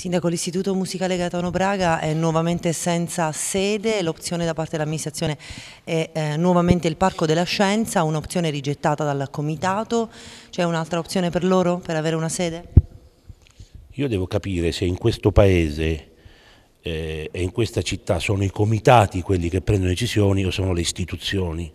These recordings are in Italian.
Sindaco, l'Istituto Musicale Gaetano Braga è nuovamente senza sede, l'opzione da parte dell'amministrazione è eh, nuovamente il Parco della Scienza, un'opzione rigettata dal Comitato, c'è un'altra opzione per loro per avere una sede? Io devo capire se in questo Paese eh, e in questa città sono i comitati quelli che prendono decisioni o sono le istituzioni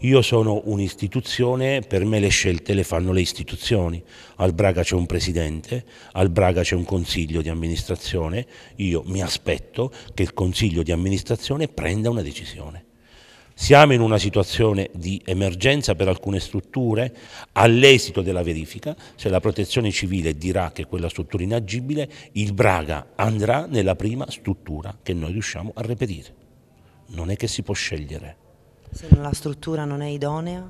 io sono un'istituzione, per me le scelte le fanno le istituzioni. Al Braga c'è un presidente, al Braga c'è un consiglio di amministrazione, io mi aspetto che il consiglio di amministrazione prenda una decisione. Siamo in una situazione di emergenza per alcune strutture, all'esito della verifica, se la protezione civile dirà che quella struttura è inagibile, il Braga andrà nella prima struttura che noi riusciamo a reperire. Non è che si può scegliere. Se la struttura non è idonea?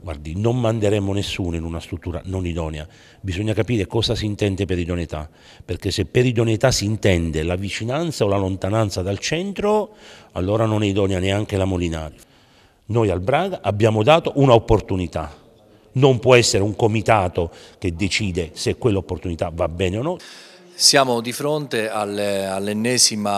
Guardi, non manderemo nessuno in una struttura non idonea, bisogna capire cosa si intende per idoneità, perché se per idoneità si intende la vicinanza o la lontananza dal centro, allora non è idonea neanche la Molinari. Noi al Braga abbiamo dato un'opportunità, non può essere un comitato che decide se quell'opportunità va bene o no. Siamo di fronte all'ennesimo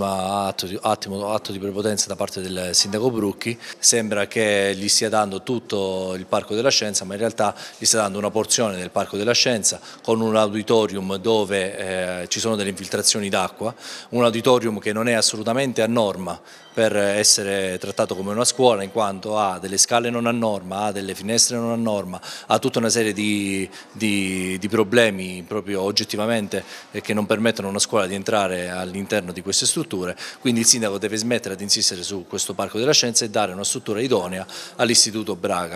atto, atto, di prepotenza da parte del sindaco Brucchi, sembra che gli stia dando tutto il Parco della Scienza ma in realtà gli sta dando una porzione del Parco della Scienza con un auditorium dove eh, ci sono delle infiltrazioni d'acqua, un auditorium che non è assolutamente a norma per essere trattato come una scuola in quanto ha delle scale non a norma, ha delle finestre non a norma, ha tutta una serie di, di, di problemi proprio oggettivamente oggettivamente eh, che non permettono a una scuola di entrare all'interno di queste strutture, quindi il sindaco deve smettere di insistere su questo parco della scienza e dare una struttura idonea all'istituto Braga.